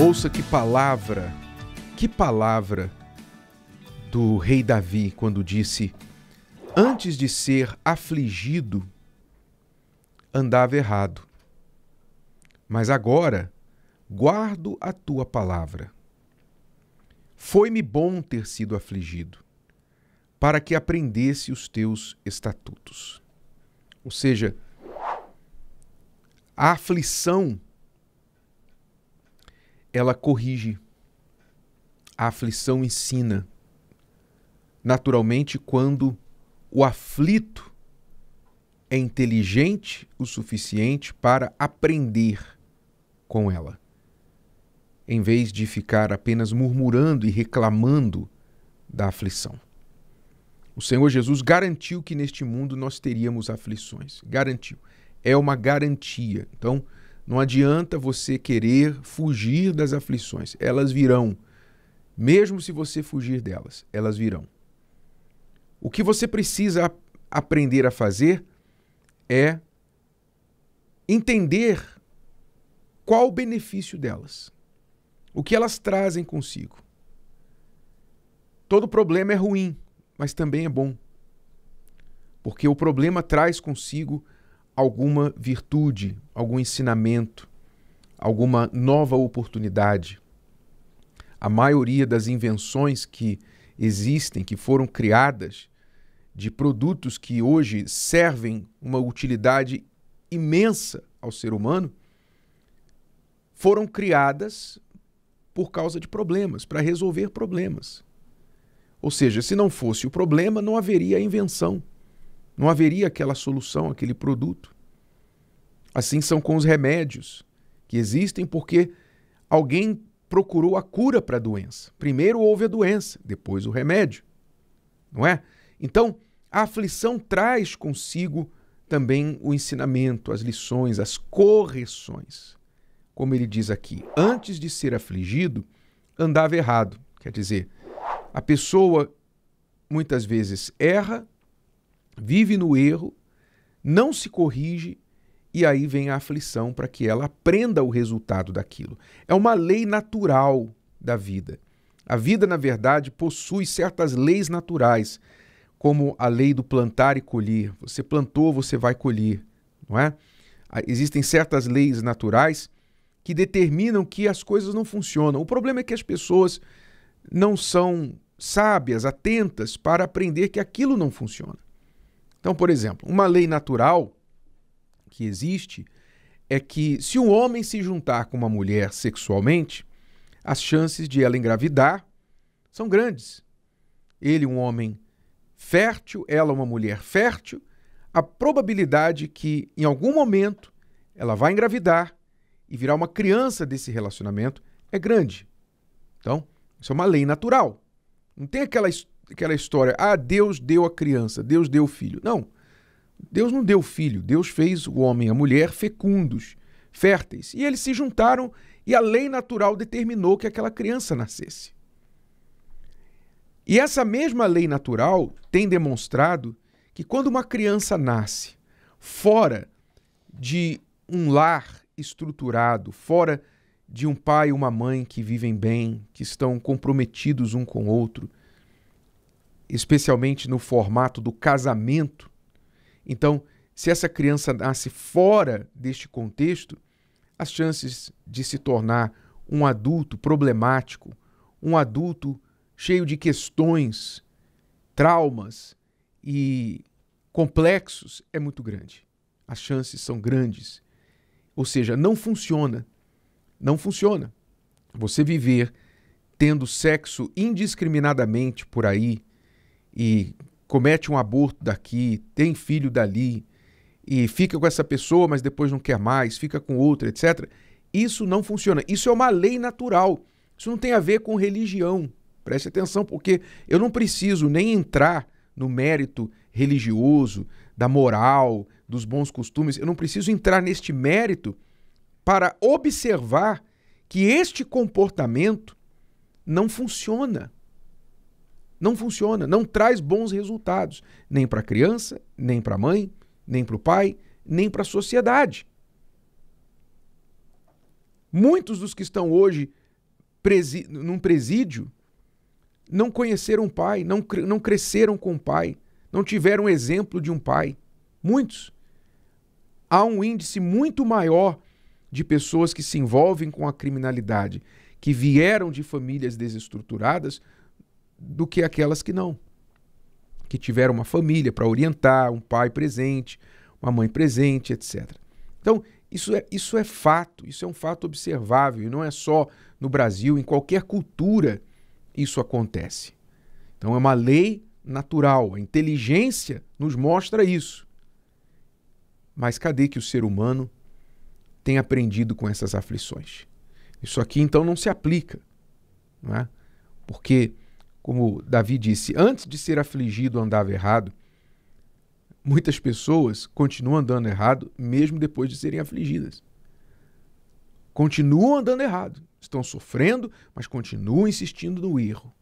Ouça que palavra, que palavra do rei Davi quando disse: Antes de ser afligido, andava errado. Mas agora guardo a tua palavra. Foi-me bom ter sido afligido, para que aprendesse os teus estatutos. Ou seja, a aflição ela corrige. A aflição ensina. Naturalmente, quando o aflito é inteligente o suficiente para aprender com ela, em vez de ficar apenas murmurando e reclamando da aflição. O Senhor Jesus garantiu que neste mundo nós teríamos aflições. Garantiu. É uma garantia. Então, não adianta você querer fugir das aflições. Elas virão. Mesmo se você fugir delas, elas virão. O que você precisa aprender a fazer é entender qual o benefício delas, o que elas trazem consigo. Todo problema é ruim, mas também é bom, porque o problema traz consigo alguma virtude, algum ensinamento, alguma nova oportunidade. A maioria das invenções que existem, que foram criadas, de produtos que hoje servem uma utilidade imensa ao ser humano, foram criadas por causa de problemas, para resolver problemas. Ou seja, se não fosse o problema, não haveria a invenção. Não haveria aquela solução, aquele produto. Assim são com os remédios que existem porque alguém procurou a cura para a doença. Primeiro houve a doença, depois o remédio. Não é? Então, a aflição traz consigo também o ensinamento, as lições, as correções. Como ele diz aqui, antes de ser afligido, andava errado. Quer dizer, a pessoa muitas vezes erra vive no erro, não se corrige e aí vem a aflição para que ela aprenda o resultado daquilo. É uma lei natural da vida. A vida, na verdade, possui certas leis naturais, como a lei do plantar e colher. Você plantou, você vai colher, não é? Ah, existem certas leis naturais que determinam que as coisas não funcionam. O problema é que as pessoas não são sábias, atentas para aprender que aquilo não funciona. Então, por exemplo, uma lei natural que existe é que se um homem se juntar com uma mulher sexualmente, as chances de ela engravidar são grandes. Ele, um homem fértil, ela, uma mulher fértil, a probabilidade que em algum momento ela vai engravidar e virar uma criança desse relacionamento é grande. Então, isso é uma lei natural. Não tem aquela história aquela história, ah, Deus deu a criança, Deus deu o filho. Não, Deus não deu o filho, Deus fez o homem e a mulher fecundos, férteis. E eles se juntaram e a lei natural determinou que aquela criança nascesse. E essa mesma lei natural tem demonstrado que quando uma criança nasce fora de um lar estruturado, fora de um pai e uma mãe que vivem bem, que estão comprometidos um com o outro, especialmente no formato do casamento. Então, se essa criança nasce fora deste contexto, as chances de se tornar um adulto problemático, um adulto cheio de questões, traumas e complexos é muito grande. As chances são grandes. Ou seja, não funciona. Não funciona. Você viver tendo sexo indiscriminadamente por aí, e comete um aborto daqui, tem filho dali e fica com essa pessoa, mas depois não quer mais, fica com outra, etc. Isso não funciona. Isso é uma lei natural. Isso não tem a ver com religião. Preste atenção, porque eu não preciso nem entrar no mérito religioso, da moral, dos bons costumes. Eu não preciso entrar neste mérito para observar que este comportamento não funciona. Não funciona, não traz bons resultados, nem para a criança, nem para a mãe, nem para o pai, nem para a sociedade. Muitos dos que estão hoje presi num presídio não conheceram o pai, não, cre não cresceram com o pai, não tiveram exemplo de um pai. Muitos. Há um índice muito maior de pessoas que se envolvem com a criminalidade, que vieram de famílias desestruturadas do que aquelas que não, que tiveram uma família para orientar, um pai presente, uma mãe presente, etc. Então, isso é, isso é fato, isso é um fato observável, e não é só no Brasil, em qualquer cultura isso acontece. Então, é uma lei natural, a inteligência nos mostra isso. Mas cadê que o ser humano tem aprendido com essas aflições? Isso aqui então não se aplica, não é? porque como Davi disse, antes de ser afligido andava errado. Muitas pessoas continuam andando errado mesmo depois de serem afligidas. Continuam andando errado, estão sofrendo, mas continuam insistindo no erro.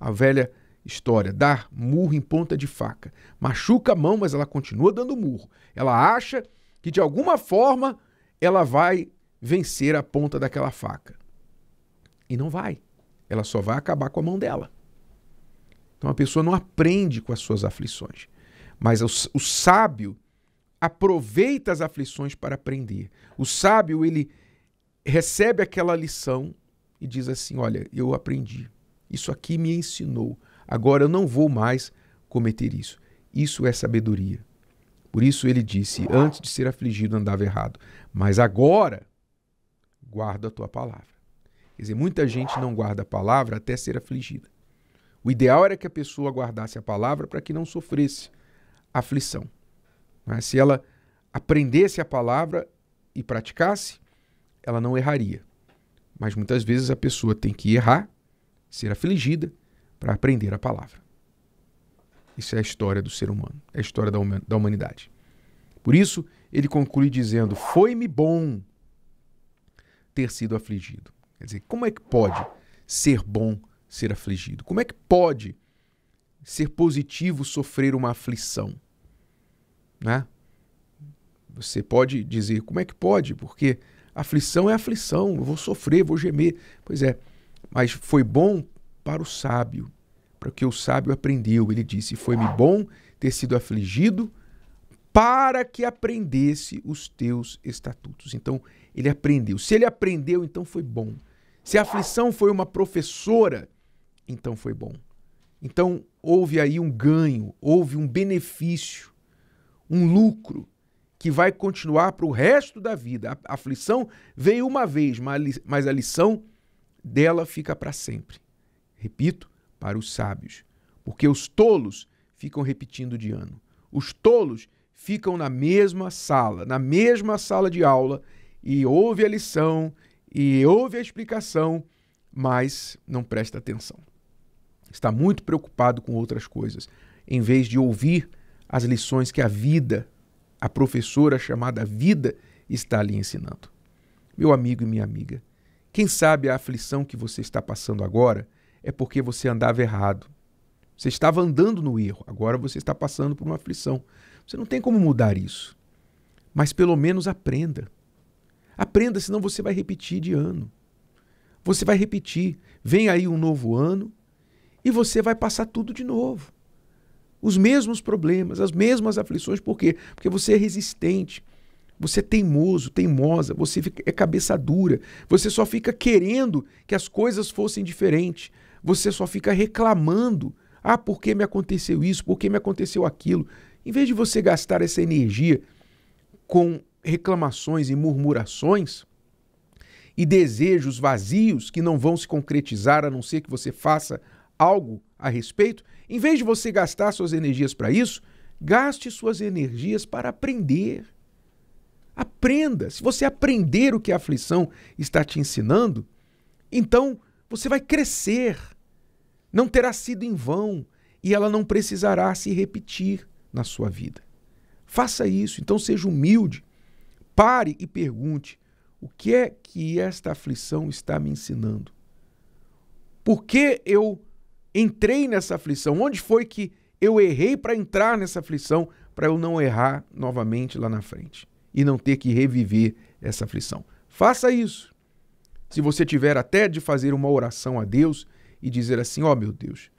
A velha história, dar murro em ponta de faca. Machuca a mão, mas ela continua dando murro. Ela acha que de alguma forma ela vai vencer a ponta daquela faca. E não vai. Ela só vai acabar com a mão dela. Então a pessoa não aprende com as suas aflições, mas o, o sábio aproveita as aflições para aprender. O sábio, ele recebe aquela lição e diz assim: Olha, eu aprendi, isso aqui me ensinou, agora eu não vou mais cometer isso. Isso é sabedoria. Por isso ele disse: Antes de ser afligido, andava errado, mas agora guarda a tua palavra. Quer dizer, muita gente não guarda a palavra até ser afligida. O ideal era que a pessoa guardasse a palavra para que não sofresse aflição. Mas né? se ela aprendesse a palavra e praticasse, ela não erraria. Mas muitas vezes a pessoa tem que errar, ser afligida, para aprender a palavra. Isso é a história do ser humano, é a história da humanidade. Por isso, ele conclui dizendo: Foi-me bom ter sido afligido. Quer dizer, como é que pode ser bom ser afligido? Como é que pode ser positivo sofrer uma aflição? Né? Você pode dizer, como é que pode? Porque aflição é aflição, eu vou sofrer, vou gemer. Pois é, mas foi bom para o sábio, para o que o sábio aprendeu. Ele disse: Foi-me bom ter sido afligido para que aprendesse os teus estatutos. Então, ele aprendeu. Se ele aprendeu, então foi bom. Se a aflição foi uma professora então foi bom. Então houve aí um ganho, houve um benefício, um lucro que vai continuar para o resto da vida. A aflição veio uma vez, mas a lição dela fica para sempre. Repito, para os sábios, porque os tolos ficam repetindo de ano. Os tolos ficam na mesma sala, na mesma sala de aula, e ouve a lição, e ouve a explicação, mas não presta atenção está muito preocupado com outras coisas, em vez de ouvir as lições que a vida, a professora chamada vida, está lhe ensinando. Meu amigo e minha amiga, quem sabe a aflição que você está passando agora é porque você andava errado. Você estava andando no erro, agora você está passando por uma aflição. Você não tem como mudar isso. Mas pelo menos aprenda. Aprenda, senão você vai repetir de ano. Você vai repetir. Vem aí um novo ano e você vai passar tudo de novo. Os mesmos problemas, as mesmas aflições. Por quê? Porque você é resistente. Você é teimoso, teimosa, você é cabeça dura, você só fica querendo que as coisas fossem diferentes, você só fica reclamando. Ah, por que me aconteceu isso? Por que me aconteceu aquilo? Em vez de você gastar essa energia com reclamações e murmurações e desejos vazios que não vão se concretizar a não ser que você faça algo a respeito, em vez de você gastar suas energias para isso, gaste suas energias para aprender. Aprenda. Se você aprender o que a aflição está te ensinando, então você vai crescer. Não terá sido em vão e ela não precisará se repetir na sua vida. Faça isso, então seja humilde. Pare e pergunte: o que é que esta aflição está me ensinando? Por que eu entrei nessa aflição? Onde foi que eu errei para entrar nessa aflição, para eu não errar novamente lá na frente e não ter que reviver essa aflição? Faça isso. Se você tiver até de fazer uma oração a Deus e dizer assim: Ó oh, meu Deus,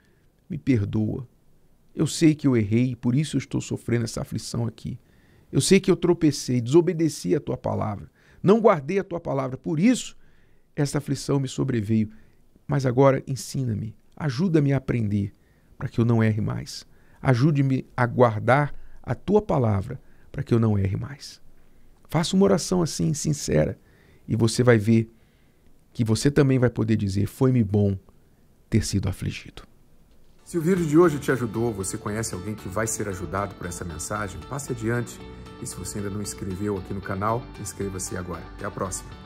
me perdoa. Eu sei que eu errei, por isso eu estou sofrendo essa aflição aqui. Eu sei que eu tropecei, desobedeci a tua palavra, não guardei a tua palavra, por isso essa aflição me sobreveio. Mas agora ensina-me Ajuda-me a aprender, para que eu não erre mais. Ajude-me a guardar a tua palavra, para que eu não erre mais. Faça uma oração assim, sincera, e você vai ver que você também vai poder dizer: Foi-me bom ter sido afligido. Se o vídeo de hoje te ajudou, você conhece alguém que vai ser ajudado por essa mensagem, passe adiante. E se você ainda não inscreveu aqui no canal, inscreva-se agora. Até a próxima!